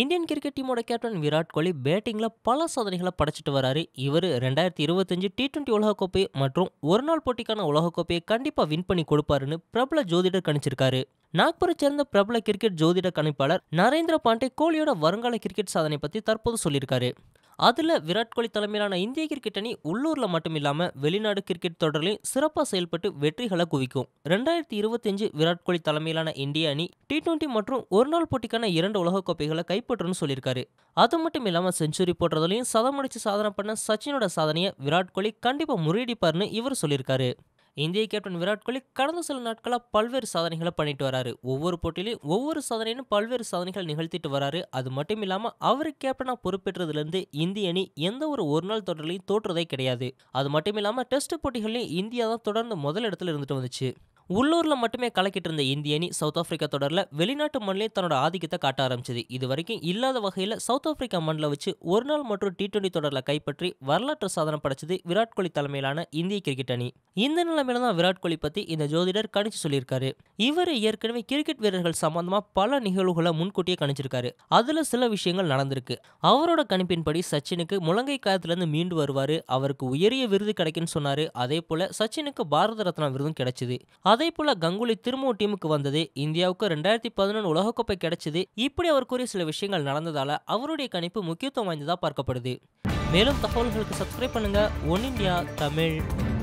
Indian cricket டீமோட captain Virat Kohli பேட்டிங்கில் பல சாதனைகளை படைச்சிட்டு வராரு இவர் ரெண்டாயிரத்தி இருபத்தஞ்சு டி டுவெண்ட்டி உலகக்கோப்பை மற்றும் ஒருநாள் போட்டிக்கான உலகக்கோப்பையை கண்டிப்பாக வின் பண்ணி கொடுப்பாருன்னு பிரபல ஜோதிடர் கணிச்சிருக்காரு நாக்பூரை சேர்ந்த பிரபல கிரிக்கெட் ஜோதிட கணிப்பாளர் நரேந்திர பாண்டே கோலியோட வருங்கால கிரிக்கெட் சாதனை பற்றி தற்போது சொல்லியிருக்காரு அதில் விராட் கோலி தலைமையிலான இந்திய கிரிக்கெட் அணி உள்ளூரில் மட்டும் இல்லாமல் வெளிநாடு கிரிக்கெட் தொடரிலையும் சிறப்பாக செயல்பட்டு வெற்றிகளை குவிக்கும் ரெண்டாயிரத்தி இருபத்தஞ்சு விராட் கோலி தலைமையிலான இந்திய அணி டி டுவெண்ட்டி மற்றும் ஒருநாள் போட்டிக்கான இரண்டு உலகக்கோப்பைகளை கைப்பற்றணும்னு சொல்லியிருக்காரு அது மட்டும் இல்லாமல் செஞ்சுரி போடுறதுலையும் சதமடிச்சு சாதனை பண்ண சச்சினோட சாதனையை விராட் கோலி கண்டிப்பாக முறியடிப்பார்னு இவர் சொல்லியிருக்காரு இந்திய கேப்டன் விராட் கோலி கடந்த சில நாட்களாக பல்வேறு சாதனைகளை பண்ணிட்டு வராரு ஒவ்வொரு போட்டியிலையும் ஒவ்வொரு சாதனையும் பல்வேறு சாதனைகள் நிகழ்த்திட்டு வராரு அது மட்டும் இல்லாமல் அவர் கேப்டனாக பொறுப்பேற்றதுலேருந்து இந்திய அணி எந்த ஒரு ஒரு நாள் தொடர்லையும் தோற்றுறதே கிடையாது அது மட்டும் இல்லாமல் டெஸ்ட் போட்டிகளையும் இந்தியா தான் தொடர்ந்து முதல் இடத்துல இருந்துட்டு வந்துச்சு உள்ளூரில் மட்டுமே கலக்கிட்டு இருந்த இந்திய அணி சவுத் ஆப்பிரிக்கா தொடரில் வெளிநாட்டு மண்ணிலே தன்னோட ஆதிக்கத்தை காட்ட ஆரம்பிச்சது இது வரைக்கும் இல்லாத வகையில் சவுத் ஆப்பிரிக்கா மண்ணில் வச்சு ஒரு நாள் மற்றும் டி டுவெண்டி தொடரில் கைப்பற்றி வரலாற்று சாதனை படைச்சது விராட் கோலி தலைமையிலான இந்திய கிரிக்கெட் அணி இந்த நிலைமையில தான் விராட் கோலி பற்றி இந்த ஜோதிடர் கணிச்சு சொல்லியிருக்காரு இவர் ஏற்கனவே கிரிக்கெட் வீரர்கள் சம்பந்தமாக பல நிகழ்வுகளை முன்கூட்டியே கணிச்சிருக்காரு அதில் சில விஷயங்கள் நடந்திருக்கு அவரோட கணிப்பின்படி சச்சினுக்கு முழங்கை காலத்திலேருந்து மீண்டு வருவார் அவருக்கு உயரிய விருது கிடைக்குன்னு சொன்னார் அதே போல் சச்சினுக்கு பாரத ரத்னா விருதும் கிடைச்சிது அதே போல கங்குலி திரும்பவும் டீமுக்கு வந்தது இந்தியாவுக்கு ரெண்டாயிரத்தி பதினொன்று உலகக்கோப்பை கிடைச்சது இப்படி அவர் கூறிய சில விஷயங்கள் நடந்ததால அவருடைய கணிப்பு முக்கியத்துவம் வாய்ந்ததாக பார்க்கப்படுது மேலும் தகவல்களுக்கு சப்ஸ்கிரைப் பண்ணுங்க ஒன் இந்தியா தமிழ்